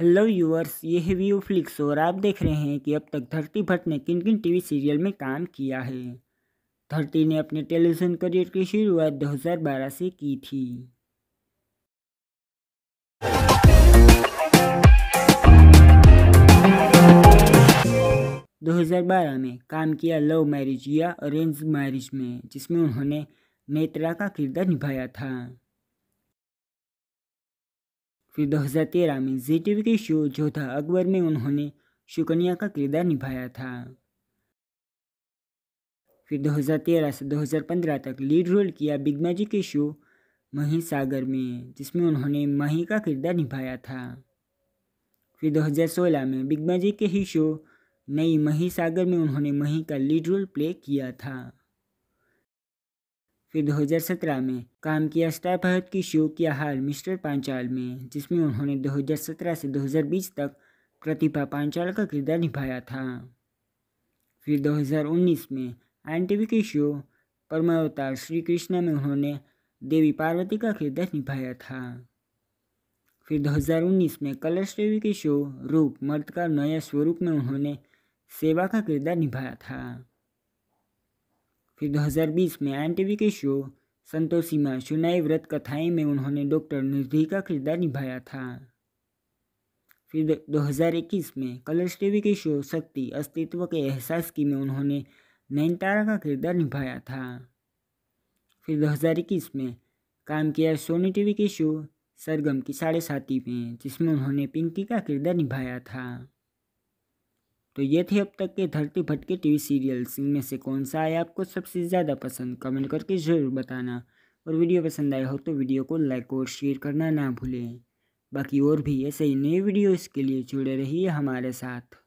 hello yours ये है we flix और आप देख रहे हैं कि अब तक धरती भट्ट ने किन किन टीवी सीरियल में काम किया है धरती ने अपने टेलीविज़न करियर की शुरुआत 2012 से की थी दो हजार बारह में काम किया लव मैरिज या अरेंज मैरिज में जिसमें उन्होंने नेत्रा का किरदार निभाया था फिर 2013 में जी वी के शो जोधा अकबर में उन्होंने शुकनिया का किरदार निभाया था फिर 2013 से 2015 तक लीड रोल किया बिग मैजिक के शो मही सागर में जिसमें उन्होंने मही का किरदार निभाया था फिर 2016 में बिग मैजिक के ही शो नई मही सागर में उन्होंने मही का लीड रोल प्ले किया था फिर 2017 में काम किया स्टार भारत की शो किया हाल मिस्टर पांचाल में जिसमें उन्होंने 2017 से 2020 तक प्रतिभा पांचाल का किरदार निभाया था फिर 2019 में एन टी के शो परमावतार श्री कृष्णा में उन्होंने देवी पार्वती का किरदार निभाया था फिर 2019 में कलर्स टीवी के शो रूप मर्द का नया स्वरूप में उन्होंने सेवा का किरदार निभाया था फिर 2020 में एन टी के शो संतोषीमा सुनाई व्रत कथाएं में उन्होंने डॉक्टर निधि का किरदार निभाया था फिर 2021 में कलर्स टीवी के शो शक्ति अस्तित्व के एहसास की में उन्होंने नैनतारा का किरदार निभाया था फिर 2021 में काम किया सोनी टीवी के शो सरगम की साढ़े साथी में जिसमें उन्होंने पिंकी का किरदार निभाया था तो ये थे अब तक के धरती भट्ट टी टीवी सीरियल्स इनमें से कौन सा आया आपको सबसे ज़्यादा पसंद कमेंट करके ज़रूर बताना और वीडियो पसंद आया हो तो वीडियो को लाइक और शेयर करना ना भूलें बाकी और भी ऐसे ही नए वीडियोज़ के लिए जुड़े रहिए हमारे साथ